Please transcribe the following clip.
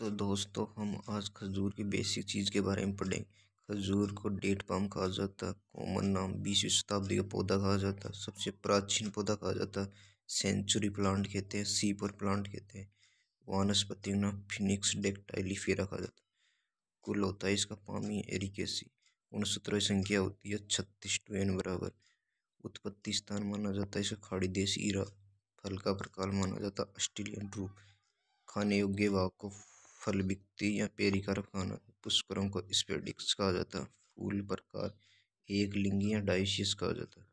तो दोस्तों हम आज खजूर की बेसिक चीज़ के बारे में पढ़ेंगे खजूर को डेट पाम कहा जाता है कॉमन नाम बीसवीं शताब्दी का पौधा कहा जाता है सबसे प्राचीन पौधा कहा जाता है सेंचुरी प्लांट कहते हैं सीपर प्लांट कहते हैं वनस्पति नाम फिनिक्स डेक्टाइलीफेरा कहा जाता है कुल होता है इसका पामी एरिकेसी उनसत्रह संख्या होती है छत्तीस टू बराबर उत्पत्ति स्थान माना जाता है इसका खाड़ी देश ईरा फल का प्रकार माना जाता है ऑस्ट्रेलियन रूप खाने योग्य भाग को फल बिकती या पेड़िका खाना पुष्करों को स्पेडिक्स कहा जाता है फूल प्रकार लिंगी या डाइशियस कहा जाता है